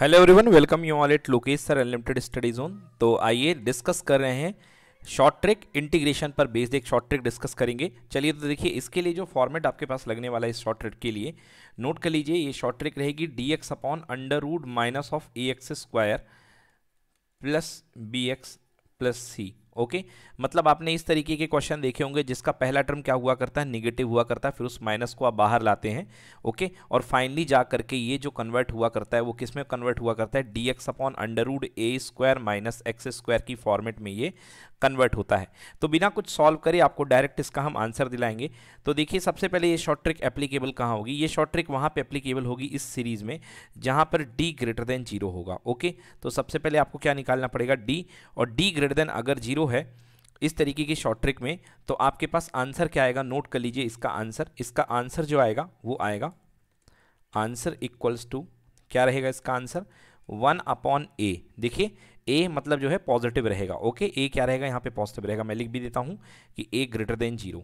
hello everyone welcome you all it Lokesh sir unlimited study zone तो आइए discuss कर रहे हैं शॉर्ट ट्रिक इंटीग्रेशन पर बेस्ड एक शॉर्ट ट्रिक डिस्कस करेंगे चलिए तो देखिए इसके लिए जो फॉर्मेट आपके पास लगने वाला है इस शॉर्ट ट्रिक के लिए नोट कर लीजिए ये शॉर्ट ट्रिक रहेगी D x upon under root minus of A x square plus B x plus C okay मतलब आपने इस तरीके के क्वेश्चन देखे होंगे जिसका पहला टर्म क्या हुआ करता है निगेटिव हुआ करता है फिर उस माइनस को आप बाहर लाते हैं ओके और फाइनली जा करके ये जो कन्वर्ट हुआ करता है वो किस में कन्वर्ट हुआ करता है D x upon under root A square minus x square की फॉर्मेट में ये कन्वर्ट होता है तो बिना कुछ सॉल्व करे आपको डायरेक्ट इसका हम आंसर दिलाएंगे तो देखिए सबसे पहले ये शॉर्ट ट्रिक एप्लीकेबल कहाँ होगी ये शॉर्ट ट्रिक वहाँ पे एप्लीकेबल होगी इस सीरीज में जहाँ पर डी ग्रेटर देन जीरो होगा ओके तो सबसे पहले आपको क्या निकालना पड़ेगा डी और डी ग्रेटर देन अगर जीरो है इस तरीके की शॉर्ट ट्रिक में तो आपके पास आंसर क्या आएगा नोट कर लीजिए इसका आंसर इसका आंसर जो आएगा वो आएगा आंसर इक्वल्स टू क्या रहेगा इसका आंसर वन अपॉन ए देखिए ए मतलब जो है पॉजिटिव रहेगा ओके ए क्या रहेगा यहाँ पे पॉजिटिव रहेगा मैं लिख भी देता हूँ कि A greater than zero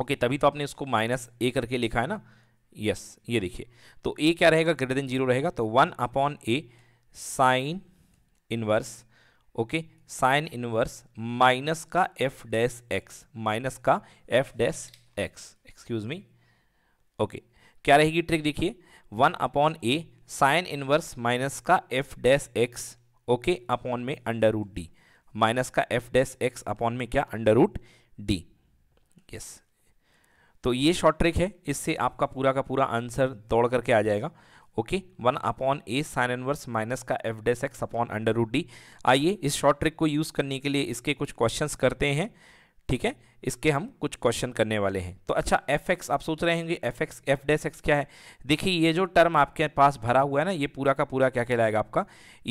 okay तभी तो आपने इसको माइनस ए करके लिखा है ना यस ये देखिए तो ए क्या रहेगा ग्रेटर देन जीरो रहेगा तो वन अपॉन ए sine inverse okay sine inverse minus का एफ डैश एक्स माइनस का F dash X excuse me okay क्या रहेगी ट्रिक देखिए वन अपॉन ए साइन इनवर्स माइनस का F dash X okay upon में under root D minus का F dash x upon में क्या अंडर रूट डी यस तो ये शॉर्ट ट्रिक है इससे आपका पूरा का पूरा आंसर दौड़ करके आ जाएगा ओके वन अपॉन ए साइन इनवर्स माइनस का F dash X upon under root D आइए इस शॉर्ट ट्रिक को यूज़ करने के लिए इसके कुछ क्वेश्चंस करते हैं ठीक है इसके हम कुछ क्वेश्चन करने वाले हैं तो अच्छा एफ एक्स आप सोच रहे होंगे F X F dash X क्या है देखिए ये जो टर्म आपके पास भरा हुआ है ना ये पूरा का पूरा क्या कहलाएगा आपका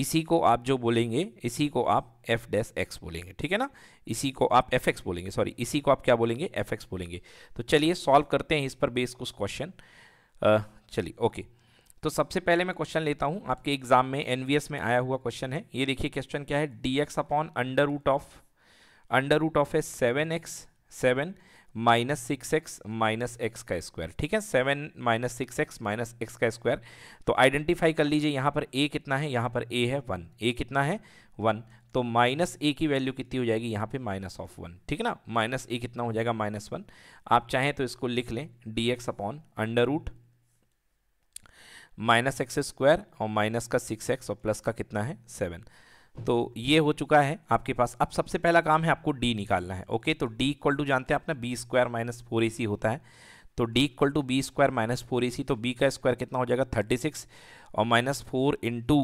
इसी को आप जो बोलेंगे इसी को आप एफ डेस एक्स बोलेंगे ठीक है ना इसी को आप एफ एक्स बोलेंगे सॉरी इसी को आप क्या बोलेंगे एफ एक्स बोलेंगे तो चलिए सॉल्व करते हैं इस पर बेस कुछ क्वेश्चन चलिए ओके तो सबसे पहले मैं क्वेश्चन लेता हूँ आपके एग्जाम में एनवीएस में आया हुआ क्वेश्चन है ये देखिए क्वेश्चन क्या है D x upon under root of under root of है seven X seven minus six X minus X का स्क्वायर ठीक है seven minus six X minus X का स्क्वायर तो आइडेंटिफाई कर लीजिए यहाँ पर ए कितना है यहाँ पर ए है वन ए कितना है वन तो माइनस ए की वैल्यू कितनी हो जाएगी यहाँ पे माइनस ऑफ वन ठीक है ना माइनस ए कितना हो जाएगा माइनस वन आप चाहें तो इसको लिख लें d x upon under root minus x square और माइनस का सिक्स एक्स और प्लस का कितना है सेवन तो ये हो चुका है आपके पास अब सबसे पहला काम है आपको डी निकालना है ओके तो डी इक्वल टू जानते हैं अपना b square minus four a c होता है तो d equal to b square minus four a c तो बी का स्क्वायर कितना हो जाएगा थर्टी सिक्स और माइनस फोर इंटू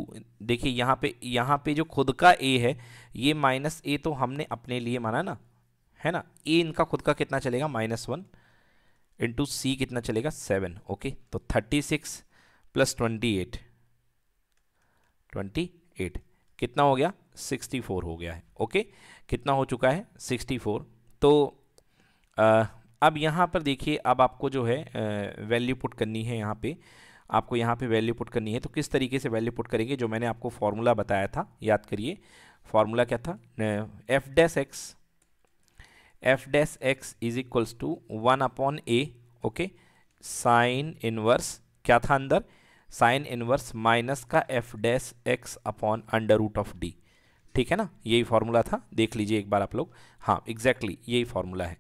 देखिए यहाँ पे यहाँ पे जो खुद का ए है ये माइनस ए तो हमने अपने लिए माना ना है ना ए इनका खुद का कितना चलेगा माइनस वन इंटू सी कितना चलेगा सेवन ओके तो thirty six plus twenty eight twenty eight कितना हो गया सिक्सटी फोर हो गया है ओके कितना हो चुका है सिक्सटी फोर तो आ, अब यहाँ पर देखिए अब आपको जो है वैल्यू पुट करनी है यहाँ पे आपको यहाँ पे वैल्यू पुट करनी है तो किस तरीके से वैल्यू पुट करेंगे जो मैंने आपको फार्मूला बताया था याद करिए फार्मूला क्या था f dash x f dash x is equals to one upon a okay sine inverse क्या था अंदर साइन इनवर्स माइनस का F dash x upon under root of d ठीक है ना यही फार्मूला था देख लीजिए एक बार आप लोग हाँ एग्जैक्टली exactly, यही फार्मूला है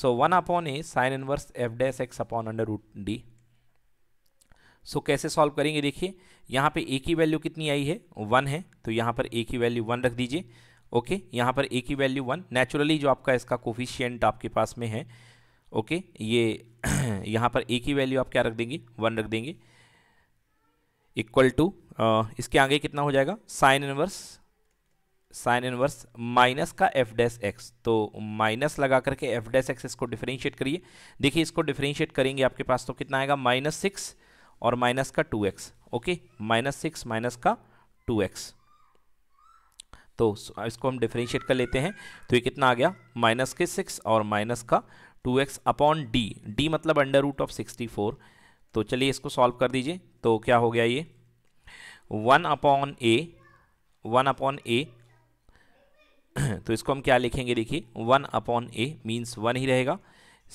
सो वन अपॉन ए sine inverse f dash x upon under root d so कैसे सॉल्व करेंगे देखिए यहाँ पे ए की वैल्यू कितनी आई है वन है तो यहाँ पर ए की वैल्यू वन रख दीजिए ओके okay, यहाँ पर ए की वैल्यू वन नेचुरली जो आपका इसका कोफिशियंट आपके पास में है ओके okay, ये यहाँ पर ए की वैल्यू आप क्या रख देंगे वन रख देंगे इक्वल टू इसके आगे कितना हो जाएगा sine inverse sine inverse minus का एफ डैस एक्स तो माइनस लगा करके एफ डैस एक्स इसको डिफरेंशिएट करिए देखिए इसको डिफरेंशिएट करेंगे आपके पास तो कितना आएगा माइनस सिक्स और माइनस का two x okay minus six minus का टू एक्स तो इसको हम डिफरेंशिएट कर लेते हैं तो ये कितना आ गया माइनस के सिक्स और माइनस का two x upon d d मतलब under root of sixty four तो चलिए इसको सॉल्व कर दीजिए तो क्या हो गया ये one upon a one upon a तो इसको हम क्या लिखेंगे देखिए one upon a means one ही रहेगा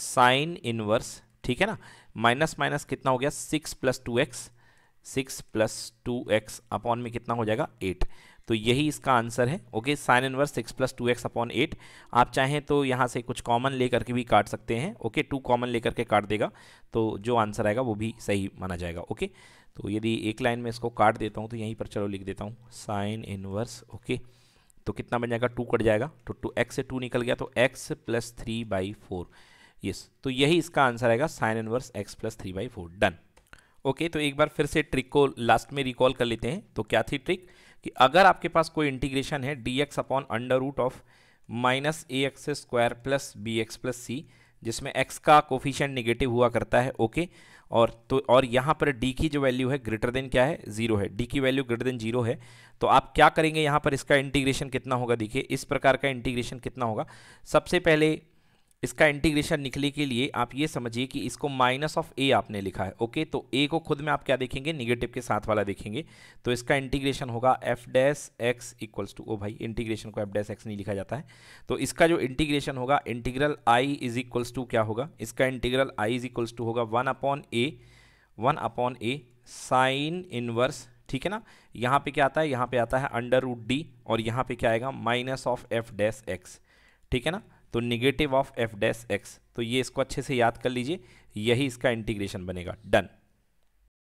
साइन इनवर्स ठीक है ना माइनस माइनस कितना हो गया six plus two x six plus two x upon में कितना हो जाएगा एट तो यही इसका आंसर है okay sine inverse six plus two x upon eight आप चाहें तो यहाँ से कुछ कॉमन ले करके भी काट सकते हैं ओके टू कॉमन ले करके काट देगा तो जो आंसर आएगा वो भी सही माना जाएगा ओके तो यदि एक लाइन में इसको काट देता हूँ तो यहीं पर चलो लिख देता हूँ साइन इनवर्स ओके तो कितना बन जाएगा टू कट जाएगा तो टू एक्स से टू निकल गया तो x plus three by four yes तो यही इसका आंसर आएगा sine inverse x plus three by four done okay तो एक बार फिर से ट्रिक को लास्ट में रिकॉल कर लेते हैं तो क्या थी ट्रिक कि अगर आपके पास कोई इंटीग्रेशन है D x upon under root of minus a x square plus B x plus c जिसमें x का कोफिशियंट निगेटिव हुआ करता है ओके और तो और यहाँ पर d की जो वैल्यू है ग्रेटर देन क्या है जीरो है d की वैल्यू ग्रेटर देन जीरो है तो आप क्या करेंगे यहाँ पर इसका इंटीग्रेशन कितना होगा देखिए इस प्रकार का इंटीग्रेशन कितना होगा सबसे पहले इसका इंटीग्रेशन निकले के लिए आप ये समझिए कि इसको माइनस ऑफ ए आपने लिखा है ओके तो ए को खुद में आप क्या देखेंगे निगेटिव के साथ वाला देखेंगे तो इसका इंटीग्रेशन होगा f dash x equals to ओ भाई इंटीग्रेशन को एफ डैस एक्स नहीं लिखा जाता है तो इसका जो इंटीग्रेशन होगा integral I is equals to क्या होगा इसका integral I is equals to होगा one upon a one upon A sine inverse ठीक है ना यहाँ पे क्या आता है यहाँ पे आता है अंडर रूट डी और यहाँ पे क्या आएगा minus of f dash x ठीक है ना तो negative of f dash x तो ये इसको अच्छे से याद कर लीजिए यही इसका इंटीग्रेशन बनेगा डन